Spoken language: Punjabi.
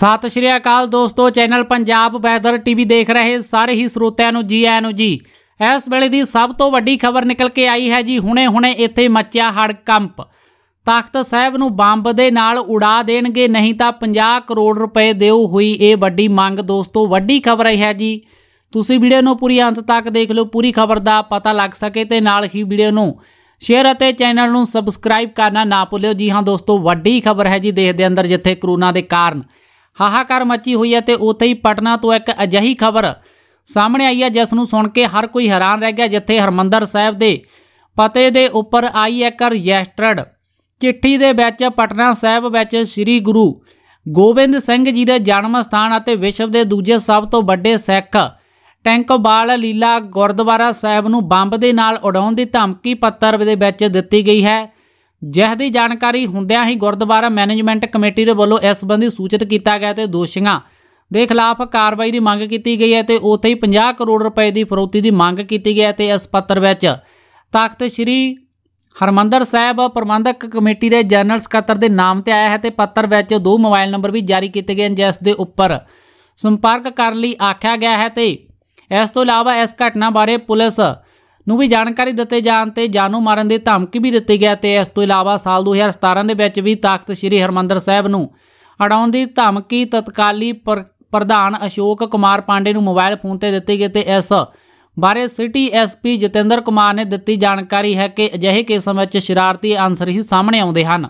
ਸਤਿ ਸ਼੍ਰੀ ਅਕਾਲ ਦੋਸਤੋ ਚੈਨਲ ਪੰਜਾਬ ਵੈਦਰ ਟੀਵੀ ਦੇਖ ਰਹੇ ਸਾਰੇ ਹੀ ਸਰੋਤਿਆਂ ਨੂੰ ਜੀ ਆਇਆਂ ਨੂੰ ਜੀ ਇਸ ਵੇਲੇ ਦੀ ਸਭ ਤੋਂ ਵੱਡੀ ਖਬਰ ਨਿਕਲ ਕੇ ਆਈ ਹੈ ਜੀ ਹੁਣੇ-ਹੁਣੇ ਇੱਥੇ ਮੱਚਿਆ ਹੜਕੰਪ ਤਖਤ ਸਾਹਿਬ ਨੂੰ ਬੰਬ ਦੇ ਨਾਲ ਉਡਾ ਦੇਣਗੇ ਨਹੀਂ ਤਾਂ 50 ਕਰੋੜ ਰੁਪਏ ਦੇਉ ਹੋਈ ਇਹ ਵੱਡੀ ਮੰਗ ਦੋਸਤੋ ਵੱਡੀ ਖਬਰ ਹੈ ਜੀ ਤੁਸੀਂ ਵੀਡੀਓ ਨੂੰ ਪੂਰੀ ਅੰਤ ਤੱਕ ਦੇਖ ਲਓ ਪੂਰੀ ਖਬਰ ਦਾ ਪਤਾ ਲੱਗ ਸਕੇ ਤੇ ਨਾਲ ਹੀ ਵੀਡੀਓ ਨੂੰ ਸ਼ੇਅਰ ਅਤੇ ਚੈਨਲ ਨੂੰ ਸਬਸਕ੍ਰਾਈਬ ਕਰਨਾ ਨਾ ਭੁੱਲਿਓ ਜੀ ਹਾਂ ਦੋਸਤੋ ਵੱਡੀ ਖਬਰ ਹੈ ਜੀ ਦੇਸ਼ ਦੇ ਅੰਦਰ ਜਿੱਥੇ ਕਰੋਨਾ ਦੇ ਕਾਰਨ ਹਾਹਾਕਾਰ ਮੱਚੀ ਹੋਈ ਹੈ ਤੇ ਉਥੇ ਹੀ ਪਟਨਾ ਤੋਂ ਇੱਕ ਅਜਿਹੀ ਖਬਰ ਸਾਹਮਣੇ ਆਈ ਹੈ ਜਿਸ ਨੂੰ ਸੁਣ ਕੇ ਹਰ ਕੋਈ ਹੈਰਾਨ ਰਹਿ ਗਿਆ ਜਿੱਥੇ ਹਰਮੰਦਰ ਸਾਹਿਬ ਦੇ ਪਤੇ ਦੇ ਉੱਪਰ ਆਈ ਇੱਕ ਰਜਿਸਟਰਡ ਚਿੱਠੀ ਦੇ ਵਿੱਚ ਪਟਨਾ ਸਾਹਿਬ ਵਿੱਚ ਸ੍ਰੀ ਗੁਰੂ ਗੋਬਿੰਦ ਸਿੰਘ ਜੀ ਦੇ ਜਨਮ ਸਥਾਨ ਅਤੇ ਵਿਸ਼ਵ ਦੇ ਦੂਜੇ ਸਭ ਤੋਂ ਵੱਡੇ ਸਿੱਖ ਟੈਂਕੋਬਾਲ ਲੀਲਾ ਗੁਰਦੁਆਰਾ ਸਾਹਿਬ ਨੂੰ ਬੰਬ ਦੇ ਨਾਲ ਉਡਾਉਣ ਦੀ ਧਮਕੀ ਪੱਤਰ ਦੇ ਵਿੱਚ ਦਿੱਤੀ ਗਈ ਹੈ ਜਿਸ ਦੀ ਜਾਣਕਾਰੀ ਹੁੰਦਿਆਂ ਹੀ ਗੁਰਦੁਆਰਾ ਮੈਨੇਜਮੈਂਟ ਕਮੇਟੀ ਦੇ ਵੱਲੋਂ ਇਸ ਸੰਬੰਧੀ ਸੂਚਿਤ ਕੀਤਾ ਗਿਆ ਤੇ ਦੋਸ਼ੀਆਂ ਦੇ ਖਿਲਾਫ ਕਾਰਵਾਈ ਦੀ ਮੰਗ ਕੀਤੀ ਗਈ ਹੈ ਤੇ ਉੱਥੇ ਹੀ 50 ਕਰੋੜ ਰੁਪਏ ਦੀ ਫਰੋਤੀ ਦੀ ਮੰਗ ਕੀਤੀ ਗਈ ਹੈ ਤੇ ਇਸ ਪੱਤਰ ਵਿੱਚ ਤਖਤ ਸ੍ਰੀ ਹਰਮੰਦਰ ਸਾਹਿਬ ਪ੍ਰਬੰਧਕ ਕਮੇਟੀ ਦੇ ਜਨਰਲ ਸਕੱਤਰ ਦੇ ਨਾਮ ਤੇ ਆਇਆ ਹੈ ਤੇ ਪੱਤਰ ਵਿੱਚ ਦੋ ਮੋਬਾਈਲ ਨੰਬਰ ਵੀ ਜਾਰੀ ਕੀਤੇ ਗਏ ਹਨ ਜਿਸ ਦੇ ਉੱਪਰ ਸੰਪਰਕ ਕਰਨ ਲਈ ਆਖਿਆ ਗਿਆ ਹੈ ਤੇ ਇਸ ਤੋਂ ਇਲਾਵਾ ਇਸ ਘਟਨਾ ਬਾਰੇ ਪੁਲਿਸ ਨੂੰ ਵੀ ਜਾਣਕਾਰੀ ਦਿੱਤੇ ਜਾਣ ਤੇ ਜਾਨੂ ਮਾਰਨ ਦੀ ਧਮਕੀ ਵੀ ਦਿੱਤੀ ਗਈ ਤੇ ਇਸ ਤੋਂ ਇਲਾਵਾ ਸਾਲ 2017 ਦੇ ਵਿੱਚ ਵੀ ਤਾਕਤ ਸ੍ਰੀ ਹਰਮੰਦਰ ਸਾਹਿਬ ਨੂੰ ਅੜਾਉਣ ਦੀ ਧਮਕੀ ਤਤਕਾਲੀ ਪ੍ਰਧਾਨ ਅਸ਼ੋਕ ਕੁਮਾਰ ਪਾਂਡੇ ਨੂੰ ਮੋਬਾਈਲ ਫੋਨ ਤੇ ਦਿੱਤੀ ਗਈ ਤੇ ਇਸ ਬਾਰੇ ਸਿਟੀ ਐਸਪੀ ਜਤਿੰਦਰ ਕੁਮਾਰ ਨੇ ਦਿੱਤੀ ਜਾਣਕਾਰੀ ਹੈ ਕਿ ਅਜਿਹੇ ਕੇਸਾਂ ਵਿੱਚ ਸ਼ਰਾਰਤੀ ਅੰਸਰ ਹੀ ਸਾਹਮਣੇ ਆਉਂਦੇ ਹਨ